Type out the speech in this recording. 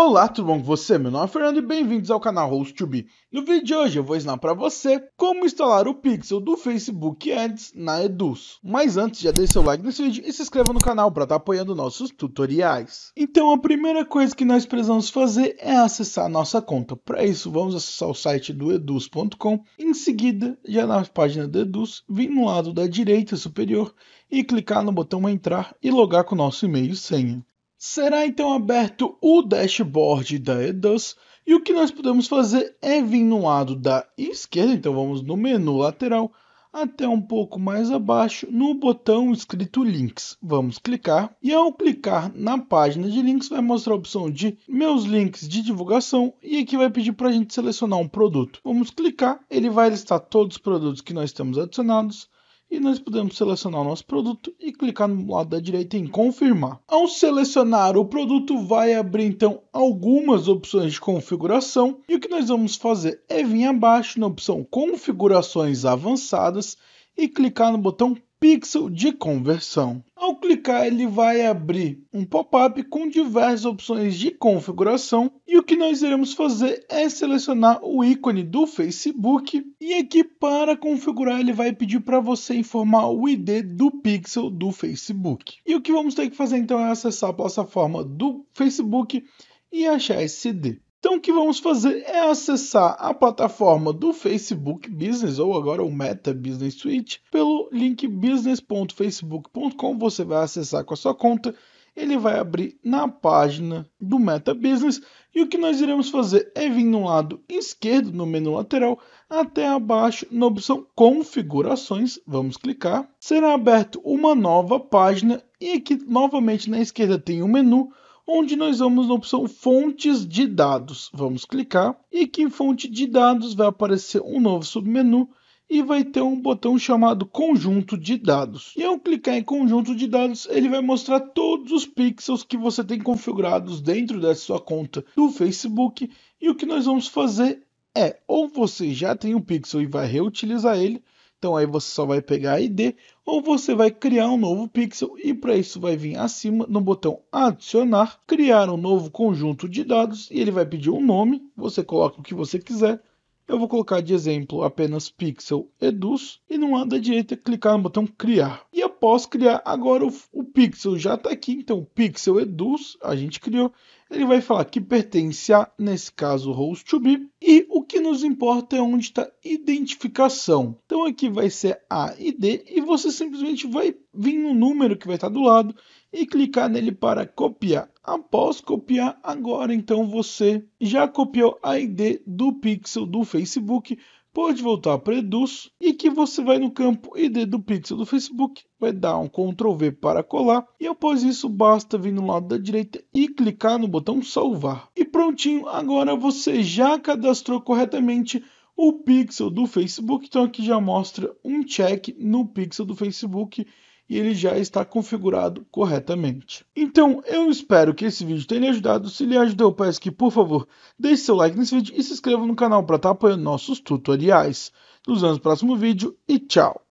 Olá, tudo bom com você? Meu nome é Fernando e bem-vindos ao canal host 2 No vídeo de hoje eu vou ensinar para você como instalar o pixel do Facebook Ads na Eduz. Mas antes, já deixe seu like nesse vídeo e se inscreva no canal para estar tá apoiando nossos tutoriais. Então a primeira coisa que nós precisamos fazer é acessar a nossa conta. Para isso, vamos acessar o site do eduz.com. Em seguida, já na página do Eduz, vir no lado da direita superior e clicar no botão entrar e logar com o nosso e-mail e senha. Será então aberto o dashboard da EDUS e o que nós podemos fazer é vir no lado da esquerda, então vamos no menu lateral até um pouco mais abaixo no botão escrito links. Vamos clicar e ao clicar na página de links vai mostrar a opção de meus links de divulgação e aqui vai pedir para a gente selecionar um produto. Vamos clicar, ele vai listar todos os produtos que nós temos adicionados e nós podemos selecionar o nosso produto e clicar no lado da direita em confirmar. Ao selecionar o produto, vai abrir então algumas opções de configuração e o que nós vamos fazer é vir abaixo na opção configurações avançadas e clicar no botão Pixel de conversão. Ao clicar, ele vai abrir um pop-up com diversas opções de configuração e o que nós iremos fazer é selecionar o ícone do Facebook e aqui para configurar ele vai pedir para você informar o ID do pixel do Facebook. E o que vamos ter que fazer então é acessar a plataforma do Facebook e achar esse ID. Então o que vamos fazer é acessar a plataforma do Facebook Business ou agora o Meta Business Suite pelo link business.facebook.com. Você vai acessar com a sua conta, ele vai abrir na página do Meta Business e o que nós iremos fazer é vir no lado esquerdo no menu lateral até abaixo na opção configurações, vamos clicar. Será aberto uma nova página e aqui novamente na esquerda tem o um menu onde nós vamos na opção fontes de dados. Vamos clicar e aqui em fonte de dados vai aparecer um novo submenu e vai ter um botão chamado conjunto de dados. E ao clicar em conjunto de dados, ele vai mostrar todos os pixels que você tem configurados dentro da sua conta do Facebook. E o que nós vamos fazer é, ou você já tem um pixel e vai reutilizar ele, então aí você só vai pegar a ID ou você vai criar um novo pixel e para isso vai vir acima no botão adicionar, criar um novo conjunto de dados e ele vai pedir um nome, você coloca o que você quiser. Eu vou colocar de exemplo apenas pixel eduz e no lado da direita clicar no botão criar. E posso criar. Agora o, o pixel já está aqui, então pixel Edu's a gente criou. Ele vai falar que pertence a, nesse caso, host to be. E o que nos importa é onde está identificação. Então aqui vai ser a ID e você simplesmente vai vir no número que vai estar do lado e clicar nele para copiar. Após copiar, agora então você já copiou a ID do pixel do Facebook pode voltar para Edus e que você vai no campo ID do pixel do Facebook, vai dar um Ctrl V para colar e após isso basta vir no lado da direita e clicar no botão salvar. E prontinho, agora você já cadastrou corretamente o pixel do Facebook, então aqui já mostra um check no pixel do Facebook e ele já está configurado corretamente. Então, eu espero que esse vídeo tenha ajudado. Se lhe ajudou, eu peço que, por favor, deixe seu like nesse vídeo e se inscreva no canal para estar apoiando nossos tutoriais. Nos vemos no próximo vídeo e tchau!